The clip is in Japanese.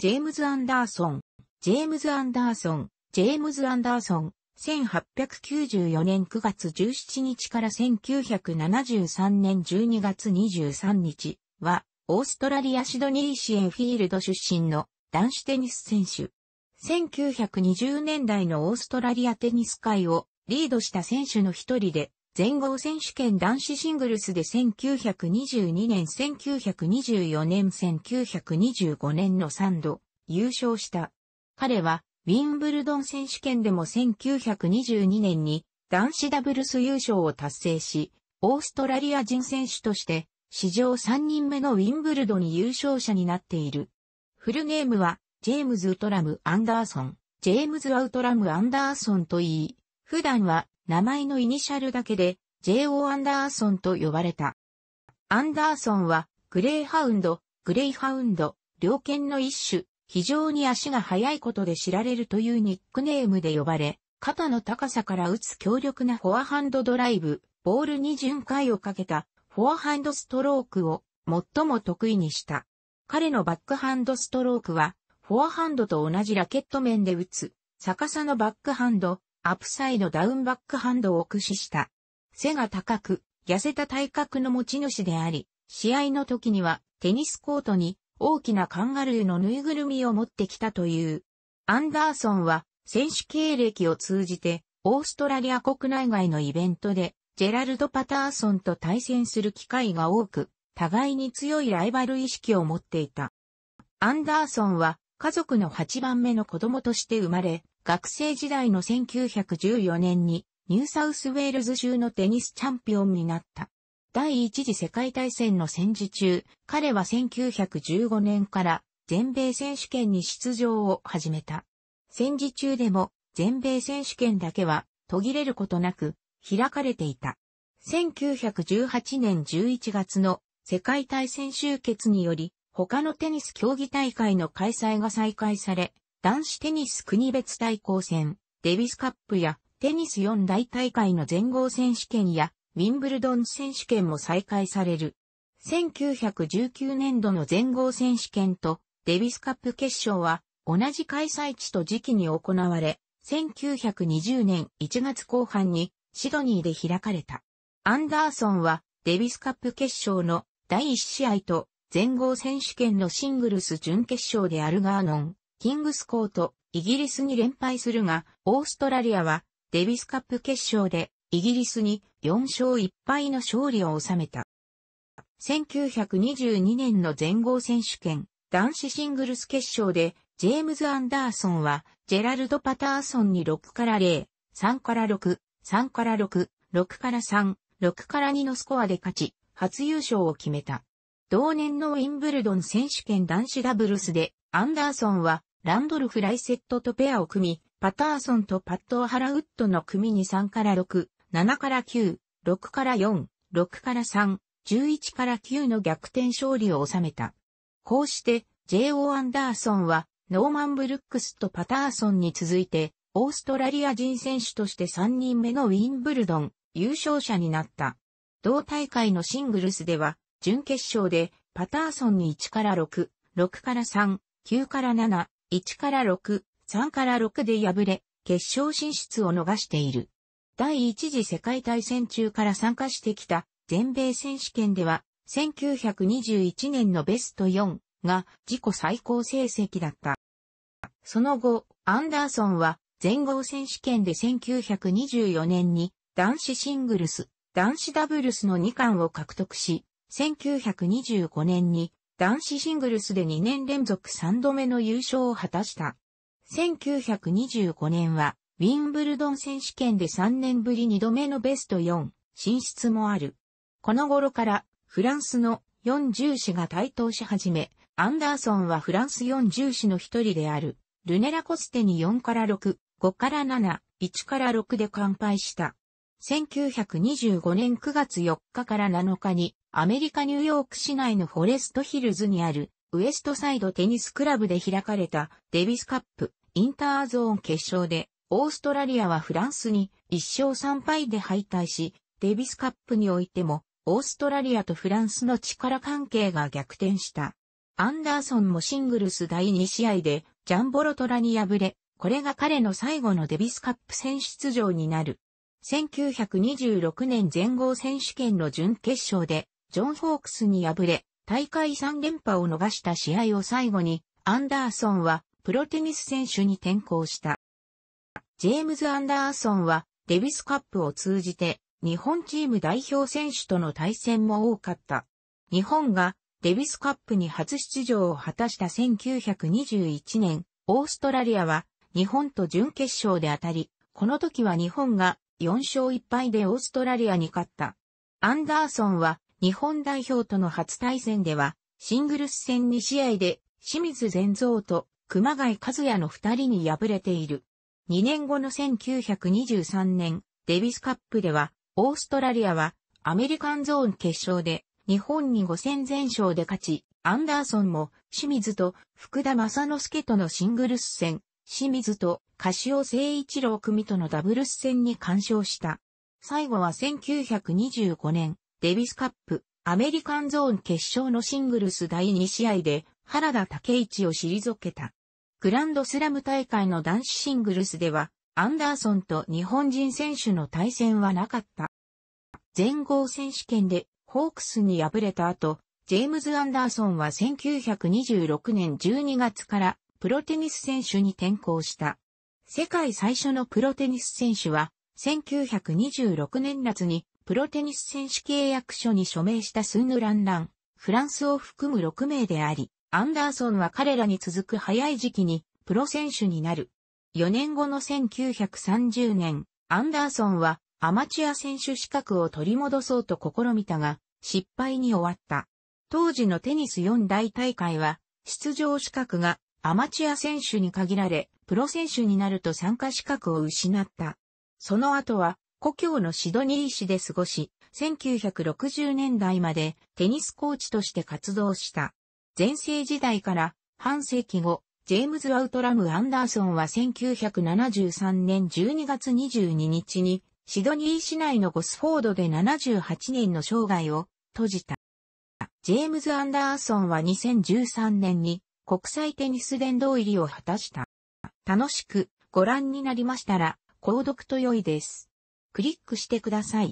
ジェームズ・アンダーソン、ジェームズ・アンダーソン、ジェームズ・アンダーソン、1894年9月17日から1973年12月23日は、オーストラリアシドニーシエンフィールド出身の男子テニス選手。1920年代のオーストラリアテニス界をリードした選手の一人で、全豪選手権男子シングルスで1922年、1924年、1925年の3度優勝した。彼はウィンブルドン選手権でも1922年に男子ダブルス優勝を達成し、オーストラリア人選手として史上3人目のウィンブルドン優勝者になっている。フルネームはジェームズ・ウトラム・アンダーソン、ジェームズ・アウトラム・アンダーソンといい、普段は名前のイニシャルだけで J.O. アンダーソンと呼ばれた。アンダーソンはグレイハウンド、グレイハウンド、猟犬の一種、非常に足が速いことで知られるというニックネームで呼ばれ、肩の高さから打つ強力なフォアハンドドライブ、ボールに巡回をかけたフォアハンドストロークを最も得意にした。彼のバックハンドストロークは、フォアハンドと同じラケット面で打つ、逆さのバックハンド、アップサイドダウンバックハンドを駆使した。背が高く、痩せた体格の持ち主であり、試合の時にはテニスコートに大きなカンガルーのぬいぐるみを持ってきたという。アンダーソンは選手経歴を通じてオーストラリア国内外のイベントでジェラルド・パターソンと対戦する機会が多く、互いに強いライバル意識を持っていた。アンダーソンは家族の8番目の子供として生まれ、学生時代の1914年にニューサウスウェールズ州のテニスチャンピオンになった。第一次世界大戦の戦時中、彼は1915年から全米選手権に出場を始めた。戦時中でも全米選手権だけは途切れることなく開かれていた。1918年11月の世界大戦終結により他のテニス競技大会の開催が再開され、男子テニス国別対抗戦、デビスカップやテニス4大大会の全豪選手権やウィンブルドン選手権も再開される。1919年度の全豪選手権とデビスカップ決勝は同じ開催地と時期に行われ、1920年1月後半にシドニーで開かれた。アンダーソンはデビスカップ決勝の第1試合と全豪選手権のシングルス準決勝であるガーノン、キングスコート、イギリスに連敗するが、オーストラリアはデビスカップ決勝でイギリスに4勝1敗の勝利を収めた。1922年の全豪選手権男子シングルス決勝でジェームズ・アンダーソンはジェラルド・パターソンに6から0、3から6、3から6、6から3、6から2のスコアで勝ち、初優勝を決めた。同年のウィンブルドン選手権男子ダブルスでアンダーソンはランドルフ・ライセットとペアを組み、パターソンとパッド・ハラウッドの組に3から6、7から9、6から4、6から3、11から9の逆転勝利を収めた。こうして、J.O. アンダーソンは、ノーマン・ブルックスとパターソンに続いて、オーストラリア人選手として3人目のウィンブルドン、優勝者になった。同大会のシングルスでは、準決勝で、パターソンに1から6、6から3、9から7、1から6、3から6で敗れ、決勝進出を逃している。第一次世界大戦中から参加してきた全米選手権では、1921年のベスト4が自己最高成績だった。その後、アンダーソンは全豪選手権で1924年に男子シングルス、男子ダブルスの2冠を獲得し、1925年に男子シングルスで2年連続3度目の優勝を果たした。1925年は、ウィンブルドン選手権で3年ぶり2度目のベスト4進出もある。この頃からフランスの4重子が台頭し始め、アンダーソンはフランス4重子の一人である、ルネラコステに4から6、5から7、1から6で完敗した。1925年9月4日から7日にアメリカニューヨーク市内のフォレストヒルズにあるウエストサイドテニスクラブで開かれたデビスカップインターゾーン決勝でオーストラリアはフランスに1勝3敗で敗退しデビスカップにおいてもオーストラリアとフランスの力関係が逆転した。アンダーソンもシングルス第2試合でジャンボロトラに敗れ、これが彼の最後のデビスカップ戦出場になる。1926年全豪選手権の準決勝で、ジョン・ホークスに敗れ、大会3連覇を逃した試合を最後に、アンダーソンはプロテニス選手に転向した。ジェームズ・アンダーソンはデビスカップを通じて日本チーム代表選手との対戦も多かった。日本がデビスカップに初出場を果たした1921年、オーストラリアは日本と準決勝で当たり、この時は日本が4勝1敗でオーストラリアに勝った。アンダーソンは日本代表との初対戦ではシングルス戦2試合で清水善蔵と熊谷和也の2人に敗れている。2年後の1923年デビスカップではオーストラリアはアメリカンゾーン決勝で日本に5戦全勝で勝ち、アンダーソンも清水と福田正之助とのシングルス戦清水と柏尾誠一郎組とのダブルス戦に干渉した。最後は1925年、デビスカップ、アメリカンゾーン決勝のシングルス第2試合で、原田武一を退けた。グランドスラム大会の男子シングルスでは、アンダーソンと日本人選手の対戦はなかった。全豪選手権でホークスに敗れた後、ジェームズ・アンダーソンは1926年12月からプロテニス選手に転向した。世界最初のプロテニス選手は、1926年夏にプロテニス選手契約書に署名したスンヌランラン、フランスを含む6名であり、アンダーソンは彼らに続く早い時期にプロ選手になる。4年後の1930年、アンダーソンはアマチュア選手資格を取り戻そうと試みたが、失敗に終わった。当時のテニス4大大会は、出場資格がアマチュア選手に限られ、プロ選手になると参加資格を失った。その後は、故郷のシドニー市で過ごし、1960年代までテニスコーチとして活動した。前世時代から半世紀後、ジェームズ・アウトラム・アンダーソンは1973年12月22日にシドニー市内のゴスフォードで78年の生涯を閉じた。ジェームズ・アンダーソンは2013年に国際テニス殿堂入りを果たした。楽しくご覧になりましたら、購読と良いです。クリックしてください。